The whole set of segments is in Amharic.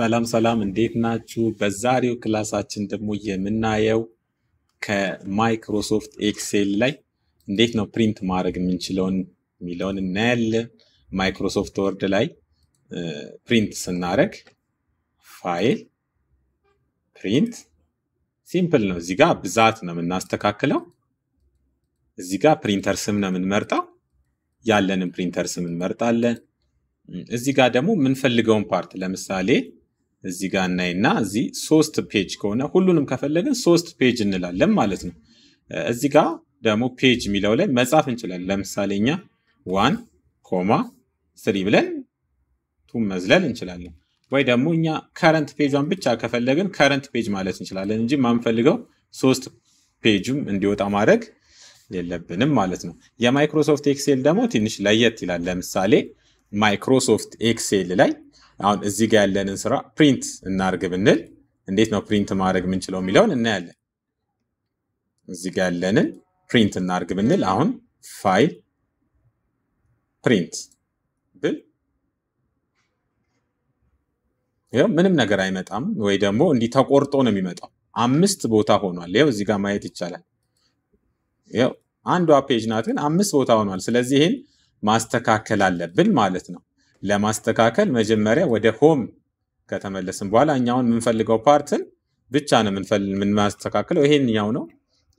ሰላም ሰላም፣ እንዴት ናችሁ? በዛሬው ክላሳችን ደግሞ የምናየው ከማይክሮሶፍት ኤክሴል ላይ እንዴት ነው ፕሪንት ማድረግ የምንችለውን የሚለውን እናያለን። ማይክሮሶፍት ወርድ ላይ ፕሪንት ስናደርግ ፋይል ፕሪንት ሲምፕል ነው። እዚህ ጋር ብዛት ነው የምናስተካክለው። እዚህ ጋር ፕሪንተር ስም ነው የምንመርጠው። ያለንን ፕሪንተር ስም እንመርጣለን። እዚህ ጋር ደግሞ የምንፈልገውን ፓርት ለምሳሌ እዚህ ጋር እናይና እዚህ ሶስት ፔጅ ከሆነ ሁሉንም ከፈለግን ሶስት ፔጅ እንላለን ማለት ነው። እዚህ ጋር ደግሞ ፔጅ የሚለው ላይ መጻፍ እንችላለን። ለምሳሌ እኛ ዋን ኮማ ስሪ ብለን ቱ መዝለል እንችላለን። ወይ ደግሞ እኛ ከረንት ፔጇን ብቻ ከፈለግን ከረንት ፔጅ ማለት እንችላለን እንጂ ማንፈልገው ሶስት ፔጁም እንዲወጣ ማድረግ የለብንም ማለት ነው። የማይክሮሶፍት ኤክሴል ደግሞ ትንሽ ለየት ይላል። ለምሳሌ ማይክሮሶፍት ኤክሴል ላይ አሁን እዚህ ጋር ያለንን ስራ ፕሪንት እናርግ ብንል እንዴት ነው ፕሪንት ማድረግ የምንችለው የሚለውን እናያለን። እዚህ ጋር ያለንን ፕሪንት እናርግ ብንል አሁን ፋይል ፕሪንት ብል ምንም ነገር አይመጣም፣ ወይ ደግሞ እንዲህ ተቆርጦ ነው የሚመጣው። አምስት ቦታ ሆኗል። ይኸው እዚህ ጋር ማየት ይቻላል። ይኸው አንዷ ፔጅ ናት፣ ግን አምስት ቦታ ሆኗል። ስለዚህ ይህን ማስተካከል አለብን ማለት ነው። ለማስተካከል መጀመሪያ ወደ ሆም ከተመለስን በኋላ እኛውን የምንፈልገው ፓርትን ብቻ ነው የምናስተካክለው። ይሄኛው ነው።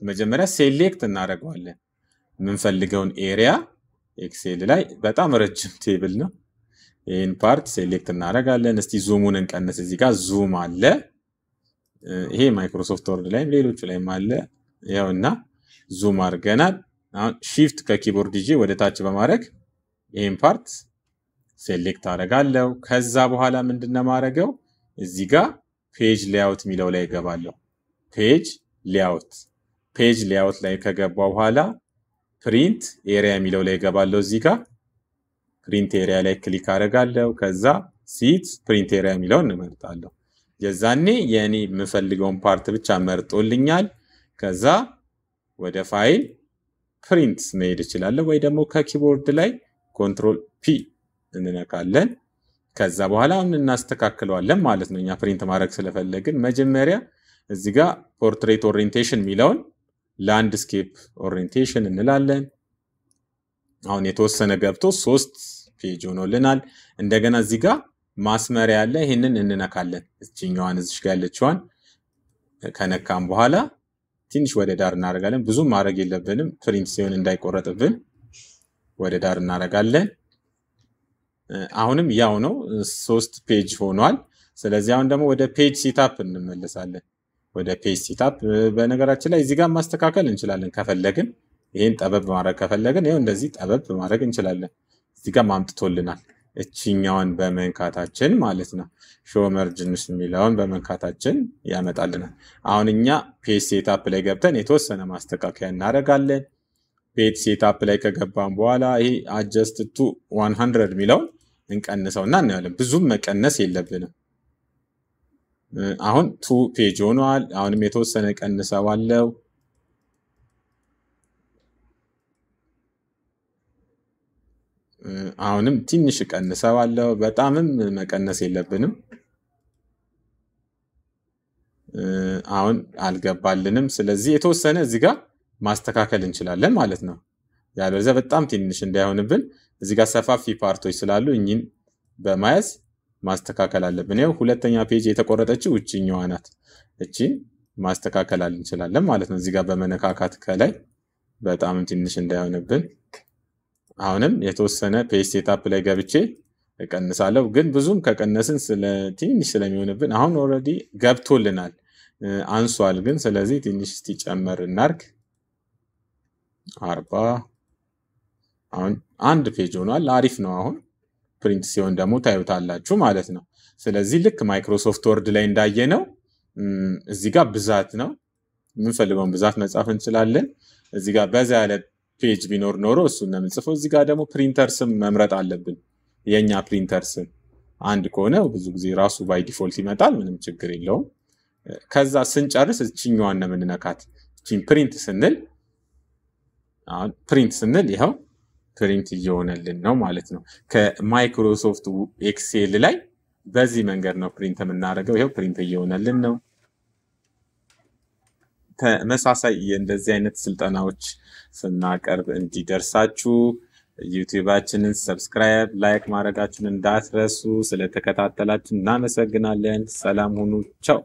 መጀመሪያ ሴሌክት እናደርገዋለን የምንፈልገውን ኤሪያ። ኤክሴል ላይ በጣም ረጅም ቴብል ነው። ይህን ፓርት ሴሌክት እናደርጋለን። እስቲ ዙሙን እንቀንስ። እዚህ ጋር ዙም አለ። ይሄ ማይክሮሶፍት ወርድ ላይም ሌሎቹ ላይም አለ። ያው እና ዙም አድርገናል። አሁን ሺፍት ከኪቦርድ ይዤ ወደ ታች በማድረግ ይህን ፓርት ሴሌክት አደርጋለሁ። ከዛ በኋላ ምንድነው ማድረገው? እዚህ ጋር ፔጅ ሌያውት የሚለው ላይ እገባለሁ። ፔጅ ሌያውት ፔጅ ሌያውት ላይ ከገባ በኋላ ፕሪንት ኤሪያ የሚለው ላይ እገባለሁ። እዚህ ጋር ፕሪንት ኤሪያ ላይ ክሊክ አደርጋለሁ። ከዛ ሲት ፕሪንት ኤሪያ የሚለውን እንመርጣለሁ። የዛኔ የእኔ የምፈልገውን ፓርት ብቻ መርጦልኛል። ከዛ ወደ ፋይል ፕሪንት መሄድ እችላለሁ ወይ ደግሞ ከኪቦርድ ላይ ኮንትሮል ፒ እንነካለን። ከዛ በኋላ አሁን እናስተካክለዋለን ማለት ነው። እኛ ፕሪንት ማድረግ ስለፈለግን መጀመሪያ እዚህ ጋር ፖርትሬት ኦሪንቴሽን የሚለውን ላንድስኬፕ ኦሪንቴሽን እንላለን። አሁን የተወሰነ ገብቶ ሶስት ፔጅ ሆኖልናል። እንደገና እዚህ ጋር ማስመሪያ ያለ ይህንን እንነካለን። እችኛዋን እዚሽ ጋር ያለችዋን ከነካም በኋላ ትንሽ ወደ ዳር እናደርጋለን። ብዙም ማድረግ የለብንም ፕሪንት ሲሆን እንዳይቆረጥብን ወደ ዳር እናደርጋለን። አሁንም ያው ነው ሶስት ፔጅ ሆኗል። ስለዚህ አሁን ደግሞ ወደ ፔጅ ሲታፕ እንመለሳለን። ወደ ፔጅ ሲታፕ በነገራችን ላይ እዚህ ጋር ማስተካከል እንችላለን ከፈለግን፣ ይህን ጠበብ ማድረግ ከፈለግን ይኸው እንደዚህ ጠበብ ማድረግ እንችላለን። እዚህ ጋር ማምጥቶልናል። እችኛዋን በመንካታችን ማለት ነው። ሾ መርጅንስ የሚለውን በመንካታችን ያመጣልናል። አሁን እኛ ፔጅ ሴታፕ ላይ ገብተን የተወሰነ ማስተካከያ እናደርጋለን። ፔጅ ሴታፕ ላይ ከገባን በኋላ ይሄ አጀስት ቱ 100 የሚለውን እንቀንሰው እና እናያለን። ብዙም መቀነስ የለብንም። አሁን ቱ ፔጅ ሆኗል። አሁንም የተወሰነ ቀንሰዋለው። አሁንም ትንሽ ቀንሰዋለው። በጣምም መቀነስ የለብንም። አሁን አልገባልንም። ስለዚህ የተወሰነ እዚህ ጋር ማስተካከል እንችላለን ማለት ነው። ያለበለዚያ በጣም ትንሽ እንዳይሆንብን እዚህ ጋር ሰፋፊ ፓርቶች ስላሉ እኚህን በማያዝ ማስተካከል አለብን። ይኸው ሁለተኛ ፔጅ የተቆረጠችው ውጭኛዋ ናት። እቺን ማስተካከል እንችላለን ማለት ነው። እዚህ ጋር በመነካካት ከላይ በጣም ትንሽ እንዳይሆንብን አሁንም የተወሰነ ፔጅ ሴታፕ ላይ ገብቼ እቀንሳለሁ። ግን ብዙም ከቀነስን ትንሽ ስለሚሆንብን አሁን ኦልሬዲ ገብቶልናል አንሷል። ግን ስለዚህ ትንሽ እስቲ ጨመር እናርግ አርባ አሁን አንድ ፔጅ ሆኗል። አሪፍ ነው። አሁን ፕሪንት ሲሆን ደግሞ ታዩታላችሁ ማለት ነው። ስለዚህ ልክ ማይክሮሶፍት ወርድ ላይ እንዳየነው እዚህ ጋር ብዛት ነው የምንፈልገውን ብዛት መጻፍ እንችላለን። እዚህ ጋር በዛ ያለ ፔጅ ቢኖር ኖሮ እሱ እንደምንጽፈው። የምንጽፈው። እዚህ ጋር ደግሞ ፕሪንተር ስም መምረጥ አለብን። የእኛ ፕሪንተር ስም አንድ ከሆነ ብዙ ጊዜ ራሱ ባይ ዲፎልት ይመጣል፣ ምንም ችግር የለውም። ከዛ ስንጨርስ እችኛዋን ነው የምንነካት። ፕሪንት ስንል ፕሪንት ስንል ይኸው ፕሪንት እየሆነልን ነው ማለት ነው። ከማይክሮሶፍት ኤክሴል ላይ በዚህ መንገድ ነው ፕሪንት የምናደርገው። ይኸው ፕሪንት እየሆነልን ነው። ተመሳሳይ እንደዚህ አይነት ስልጠናዎች ስናቀርብ እንዲደርሳችሁ ዩቲዩባችንን ሰብስክራይብ፣ ላይክ ማድረጋችሁን እንዳትረሱ። ስለተከታተላችሁ እናመሰግናለን። ሰላም ሁኑ። ቻው